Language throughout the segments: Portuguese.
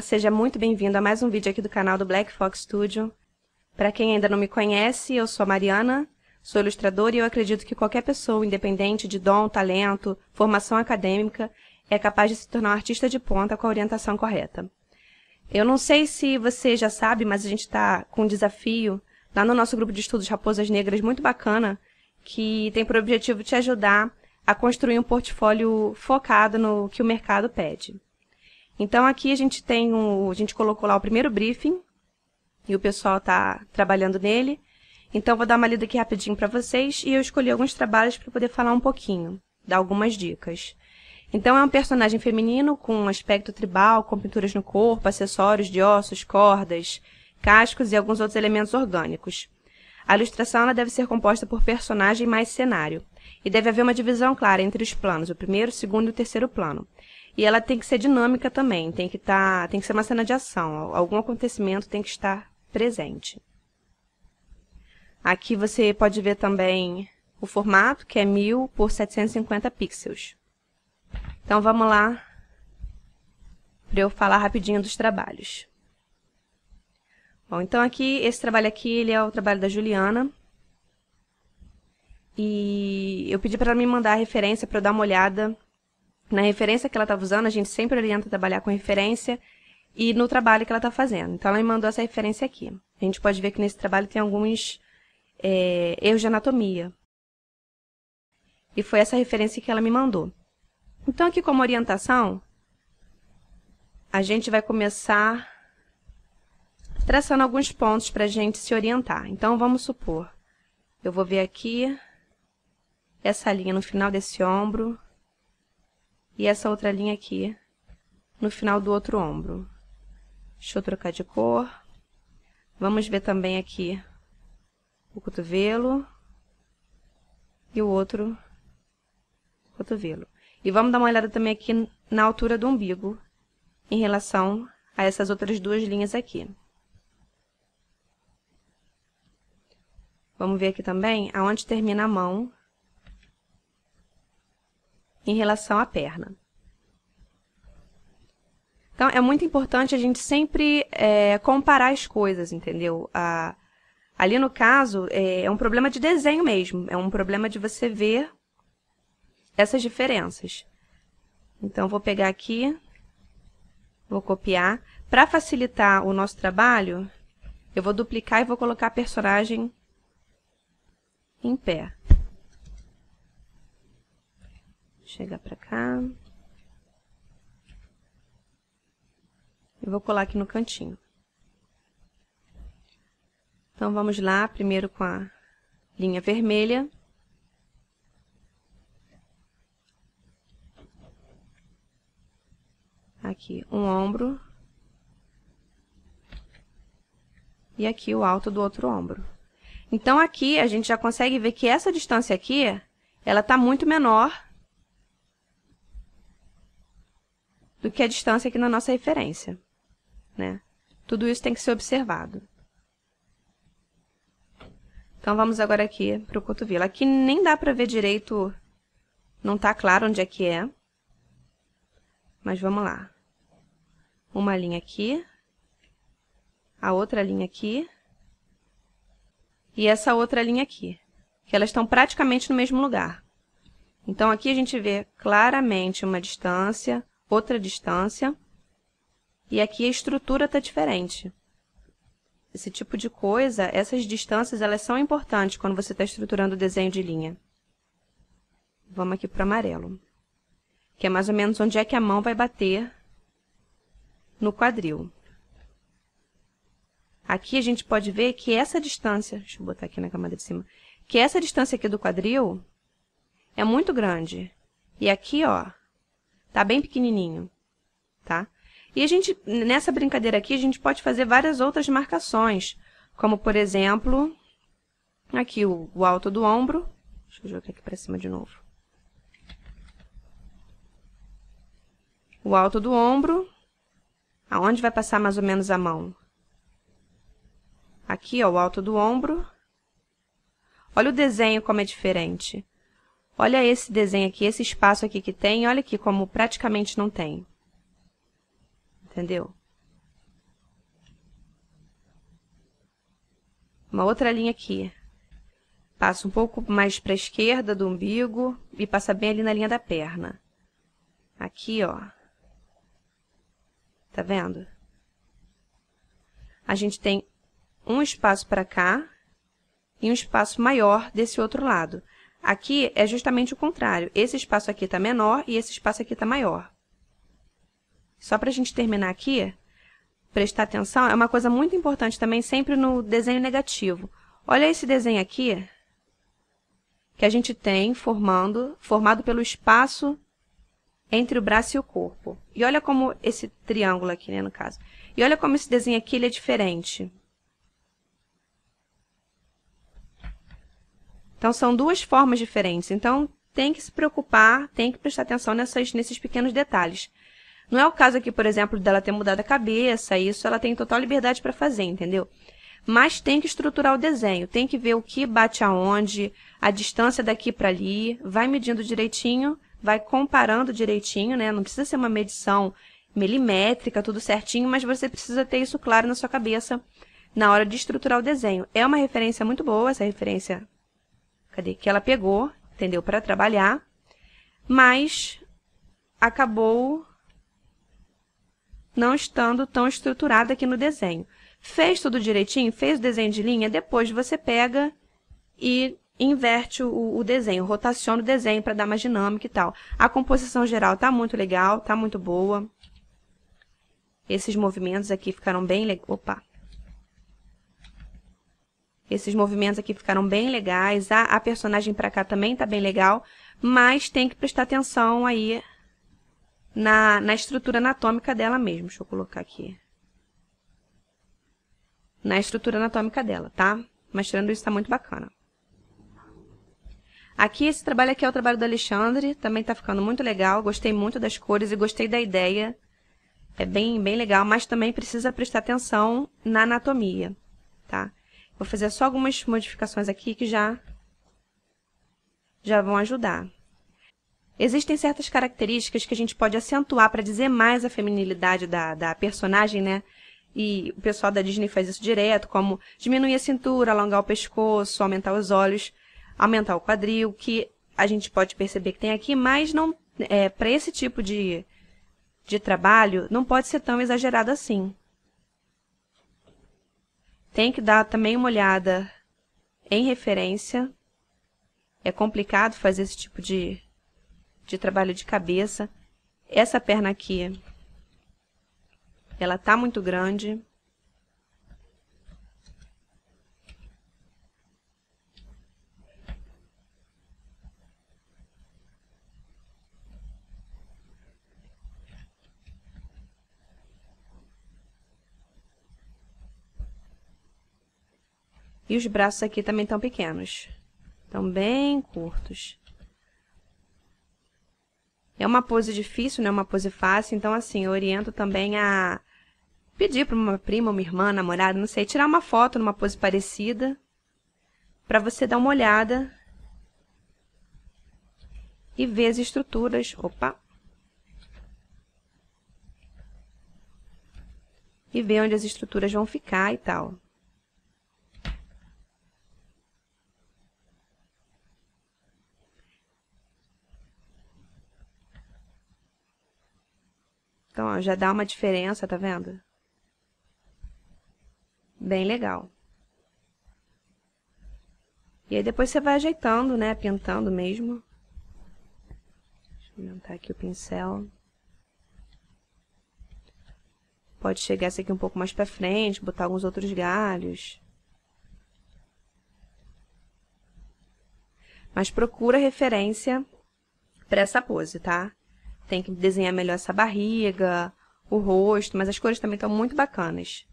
seja muito bem-vindo a mais um vídeo aqui do canal do Black Fox Studio. Para quem ainda não me conhece, eu sou a Mariana, sou ilustradora e eu acredito que qualquer pessoa, independente de dom, talento, formação acadêmica, é capaz de se tornar um artista de ponta com a orientação correta. Eu não sei se você já sabe, mas a gente está com um desafio lá no nosso grupo de estudos Raposas Negras muito bacana, que tem por objetivo te ajudar a construir um portfólio focado no que o mercado pede. Então, aqui a gente tem um, a gente colocou lá o primeiro briefing e o pessoal está trabalhando nele. Então, vou dar uma lida aqui rapidinho para vocês e eu escolhi alguns trabalhos para poder falar um pouquinho, dar algumas dicas. Então, é um personagem feminino com um aspecto tribal, com pinturas no corpo, acessórios de ossos, cordas, cascos e alguns outros elementos orgânicos. A ilustração ela deve ser composta por personagem mais cenário, e deve haver uma divisão clara entre os planos, o primeiro, o segundo e o terceiro plano. E ela tem que ser dinâmica também, tem que tá, tem que ser uma cena de ação, algum acontecimento tem que estar presente. Aqui você pode ver também o formato, que é 1000 por 750 pixels. Então vamos lá para eu falar rapidinho dos trabalhos. Bom, então aqui, esse trabalho aqui, ele é o trabalho da Juliana. E eu pedi para ela me mandar a referência para eu dar uma olhada na referência que ela estava usando, a gente sempre orienta a trabalhar com referência e no trabalho que ela está fazendo. Então, ela me mandou essa referência aqui. A gente pode ver que nesse trabalho tem alguns é, erros de anatomia. E foi essa referência que ela me mandou. Então, aqui como orientação, a gente vai começar traçando alguns pontos para a gente se orientar. Então, vamos supor, eu vou ver aqui essa linha no final desse ombro, e essa outra linha aqui no final do outro ombro. Deixa eu trocar de cor. Vamos ver também aqui o cotovelo e o outro cotovelo. E vamos dar uma olhada também aqui na altura do umbigo em relação a essas outras duas linhas aqui. Vamos ver aqui também aonde termina a mão em relação à perna. Então, é muito importante a gente sempre é, comparar as coisas, entendeu? A, ali no caso, é, é um problema de desenho mesmo, é um problema de você ver essas diferenças. Então, vou pegar aqui, vou copiar. Para facilitar o nosso trabalho, eu vou duplicar e vou colocar a personagem em pé. chegar para cá. E vou colar aqui no cantinho. Então, vamos lá, primeiro com a linha vermelha. Aqui, um ombro. E aqui, o alto do outro ombro. Então, aqui, a gente já consegue ver que essa distância aqui, ela tá muito menor do que a distância aqui na nossa referência. Né? Tudo isso tem que ser observado. Então, vamos agora aqui para o cotovelo. Aqui nem dá para ver direito, não está claro onde é que é. Mas vamos lá. Uma linha aqui, a outra linha aqui e essa outra linha aqui, que elas estão praticamente no mesmo lugar. Então, aqui a gente vê claramente uma distância, outra distância. E aqui a estrutura está diferente. Esse tipo de coisa, essas distâncias, elas são importantes quando você está estruturando o desenho de linha. Vamos aqui para o amarelo, que é mais ou menos onde é que a mão vai bater no quadril. Aqui a gente pode ver que essa distância, deixa eu botar aqui na camada de cima, que essa distância aqui do quadril é muito grande. E aqui, ó, Tá bem pequenininho, tá? E a gente, nessa brincadeira aqui, a gente pode fazer várias outras marcações, como, por exemplo, aqui o, o alto do ombro. Deixa eu jogar aqui para cima de novo. O alto do ombro, aonde vai passar mais ou menos a mão? Aqui, ó, o alto do ombro. Olha o desenho como é diferente. Olha esse desenho aqui, esse espaço aqui que tem, olha aqui como praticamente não tem. Entendeu? Uma outra linha aqui. Passa um pouco mais para a esquerda do umbigo e passa bem ali na linha da perna. Aqui, ó. Tá vendo? A gente tem um espaço para cá e um espaço maior desse outro lado. Aqui é justamente o contrário. Esse espaço aqui está menor e esse espaço aqui está maior. Só para a gente terminar aqui, prestar atenção, é uma coisa muito importante também sempre no desenho negativo. Olha esse desenho aqui, que a gente tem formando, formado pelo espaço entre o braço e o corpo. E olha como esse triângulo aqui, né, no caso. E olha como esse desenho aqui ele é diferente. Então, são duas formas diferentes. Então, tem que se preocupar, tem que prestar atenção nessas, nesses pequenos detalhes. Não é o caso aqui, por exemplo, dela ter mudado a cabeça, isso ela tem total liberdade para fazer, entendeu? Mas tem que estruturar o desenho, tem que ver o que bate aonde, a distância daqui para ali, vai medindo direitinho, vai comparando direitinho, né? Não precisa ser uma medição milimétrica, tudo certinho, mas você precisa ter isso claro na sua cabeça na hora de estruturar o desenho. É uma referência muito boa, essa referência cadê? Que ela pegou, entendeu? Para trabalhar, mas acabou não estando tão estruturada aqui no desenho. Fez tudo direitinho, fez o desenho de linha, depois você pega e inverte o, o desenho, rotaciona o desenho para dar mais dinâmica e tal. A composição geral tá muito legal, tá muito boa. Esses movimentos aqui ficaram bem... Opa! Esses movimentos aqui ficaram bem legais. A, a personagem para cá também tá bem legal. Mas tem que prestar atenção aí na, na estrutura anatômica dela mesmo. Deixa eu colocar aqui. Na estrutura anatômica dela, tá? Mas tirando isso, tá muito bacana. Aqui, esse trabalho aqui é o trabalho do Alexandre. Também tá ficando muito legal. Gostei muito das cores e gostei da ideia. É bem, bem legal, mas também precisa prestar atenção na anatomia, tá? Vou fazer só algumas modificações aqui que já, já vão ajudar. Existem certas características que a gente pode acentuar para dizer mais a feminilidade da, da personagem, né? E o pessoal da Disney faz isso direto, como diminuir a cintura, alongar o pescoço, aumentar os olhos, aumentar o quadril, que a gente pode perceber que tem aqui, mas não é, para esse tipo de, de trabalho não pode ser tão exagerado assim. Tem que dar também uma olhada em referência. É complicado fazer esse tipo de, de trabalho de cabeça. Essa perna aqui, ela tá muito grande. E os braços aqui também estão pequenos. Estão bem curtos. É uma pose difícil, não é uma pose fácil, então assim, eu oriento também a pedir para uma prima, uma irmã, namorada, não sei, tirar uma foto numa pose parecida para você dar uma olhada e ver as estruturas, opa, e ver onde as estruturas vão ficar e tal. Então, ó, já dá uma diferença, tá vendo? Bem legal. E aí depois você vai ajeitando, né? Pintando mesmo. Deixa eu aumentar aqui o pincel. Pode chegar esse aqui um pouco mais pra frente, botar alguns outros galhos. Mas procura referência para essa pose, tá? tem que desenhar melhor essa barriga, o rosto, mas as cores também estão muito bacanas.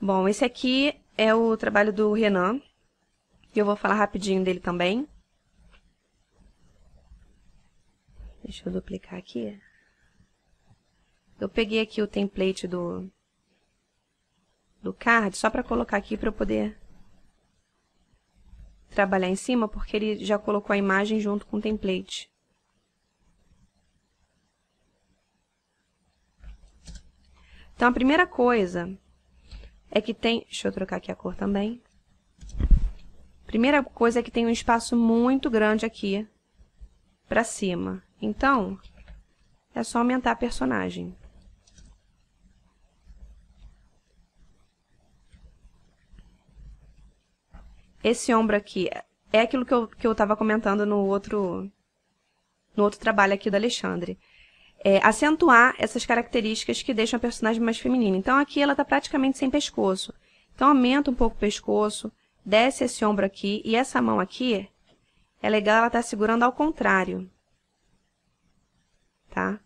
Bom, esse aqui é o trabalho do Renan, e eu vou falar rapidinho dele também. Deixa eu duplicar aqui. Eu peguei aqui o template do, do card só para colocar aqui para eu poder trabalhar em cima, porque ele já colocou a imagem junto com o template. Então, a primeira coisa é que tem... Deixa eu trocar aqui a cor também. Primeira coisa é que tem um espaço muito grande aqui para cima. Então, é só aumentar a personagem. esse ombro aqui é aquilo que eu, que eu tava comentando no outro, no outro trabalho aqui do Alexandre. É, acentuar essas características que deixam a personagem mais feminina. Então, aqui ela está praticamente sem pescoço. Então, aumenta um pouco o pescoço, desce esse ombro aqui, e essa mão aqui, é legal ela estar tá segurando ao contrário. Tá?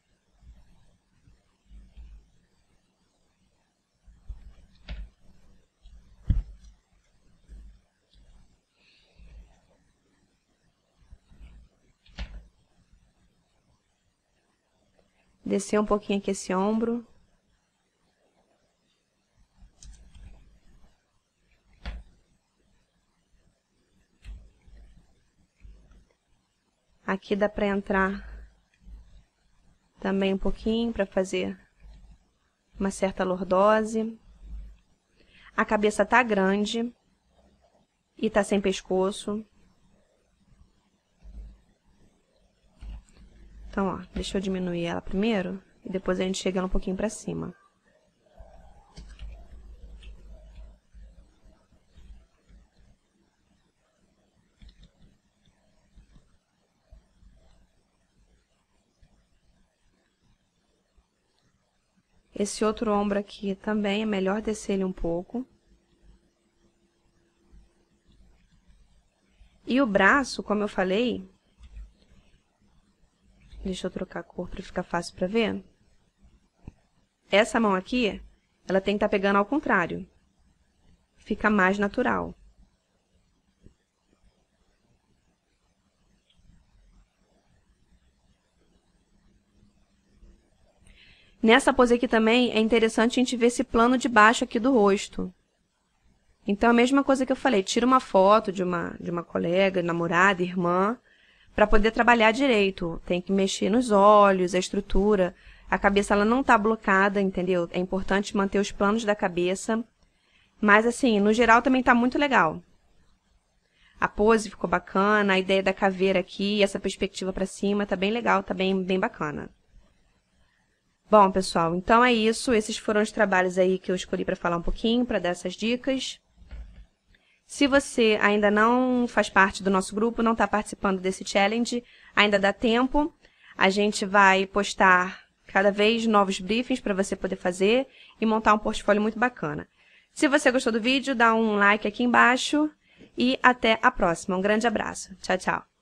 descer um pouquinho aqui esse ombro. Aqui dá para entrar também um pouquinho para fazer uma certa lordose. A cabeça tá grande e tá sem pescoço. Então, ó, deixa eu diminuir ela primeiro e depois a gente chega ela um pouquinho pra cima. Esse outro ombro aqui também é melhor descer ele um pouco. E o braço, como eu falei, Deixa eu trocar a cor para ficar fácil para ver. Essa mão aqui, ela tem que estar tá pegando ao contrário. Fica mais natural. Nessa pose aqui também, é interessante a gente ver esse plano de baixo aqui do rosto. Então, é a mesma coisa que eu falei, tira uma foto de uma, de uma colega, namorada, irmã, para poder trabalhar direito. Tem que mexer nos olhos, a estrutura. A cabeça ela não está bloqueada, entendeu? É importante manter os planos da cabeça. Mas assim, no geral também está muito legal. A pose ficou bacana, a ideia da caveira aqui, essa perspectiva para cima, tá bem legal, tá bem, bem bacana. Bom, pessoal, então é isso. Esses foram os trabalhos aí que eu escolhi para falar um pouquinho, para dar essas dicas. Se você ainda não faz parte do nosso grupo, não está participando desse challenge, ainda dá tempo. A gente vai postar cada vez novos briefings para você poder fazer e montar um portfólio muito bacana. Se você gostou do vídeo, dá um like aqui embaixo e até a próxima. Um grande abraço. Tchau, tchau.